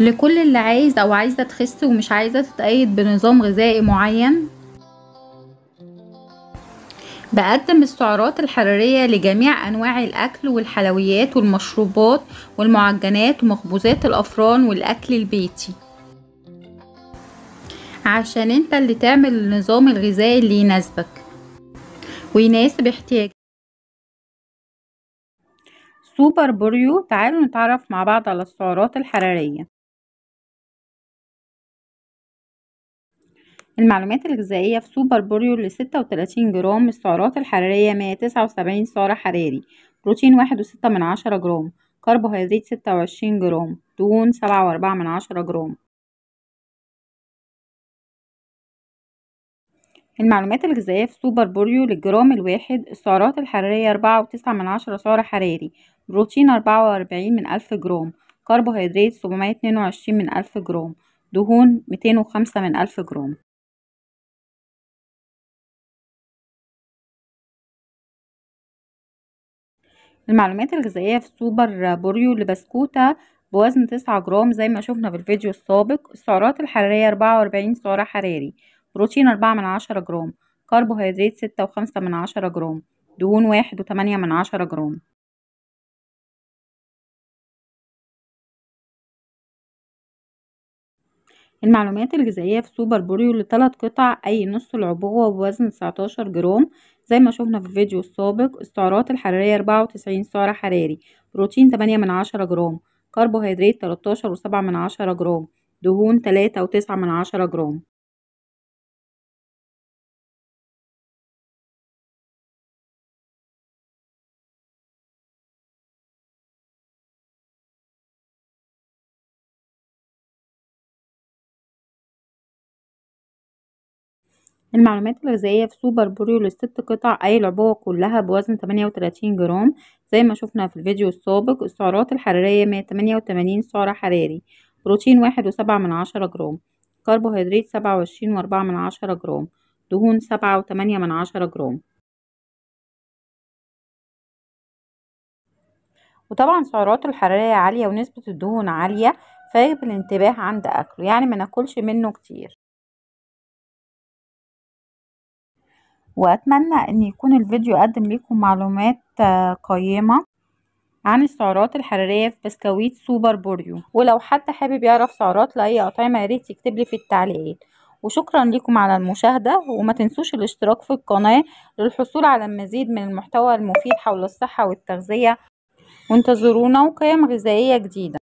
لكل اللي عايز او عايزه تخس ومش عايزه تتقيد بنظام غذائي معين بقدم السعرات الحرارية لجميع أنواع الأكل والحلويات والمشروبات والمعجنات ومخبوزات الأفران والأكل البيتي عشان انت اللي تعمل النظام الغذائي اللي يناسبك ويناسب احتياجك سوبر بوريو تعالوا نتعرف مع بعض على السعرات الحرارية المعلومات الغذائية في سوبر بوريو ل وتلاتين جرام السعرات الحرارية مية تسعة وسبعين سعر حراري بروتين واحد وستة من عشرة جرام كربوهيدرات ستة وعشرين جرام دهون سبعة وأربعة من عشرة جرام المعلومات الغذائية في سوبر بوريو للجرام الواحد السعرات الحرارية أربعة وتسعة من عشرة سعر حراري بروتين أربعة وأربعين من ألف جرام كربوهيدرات سبعمية اتنين وعشرين من ألف جرام دهون ميتين وخمسة من ألف جرام المعلومات الغذائية في السوبر بوريو لبسكوتة بوزن تسعة جرام زي ما شوفنا في الفيديو السابق السعرات الحرارية أربعة وأربعين سعرة حراري بروتين أربعة من عشرة جرام كربوهيدرات ستة وخمسة من عشرة جرام دهون واحد وتمانية من عشرة جرام المعلومات الغذائية في سوبر بوريو لثلاث قطع أي نص العبوة بوزن 19 جرام زي ما شوفنا في الفيديو السابق السعرات الحرارية 94 سعر حراري بروتين 8 من 10 جرام كربوهيدرات 13.7 من 10 جرام دهون 3.9 من 10 جرام المعلومات الغذائية في سوبر بوريو للست قطع أي العبوة كلها بوزن 38 جرام زي ما شفنا في الفيديو السابق السعرات الحرارية 188 سعر حراري بروتين واحد وسبعة من عشرة جرام كربوهيدرات سبعة وعشرين وأربعة من عشرة جرام دهون سبعة وتمانية من عشرة جرام وطبعا سعرات الحرارية عالية ونسبة الدهون عالية فيجب الانتباه عند أكله يعني ما ناكلش منه كتير وأتمنى إن يكون الفيديو قدم لكم معلومات آه، قيمة عن السعرات الحرارية في بسكويت سوبر بوريو ولو حد حابب يعرف سعرات لأي أطعمة ياريت يكتب لي في التعليقات وشكرا لكم على المشاهدة وما تنسوش الاشتراك في القناة للحصول على المزيد من المحتوى المفيد حول الصحة والتغذية وانتظرونا وقيم غذائية جديدة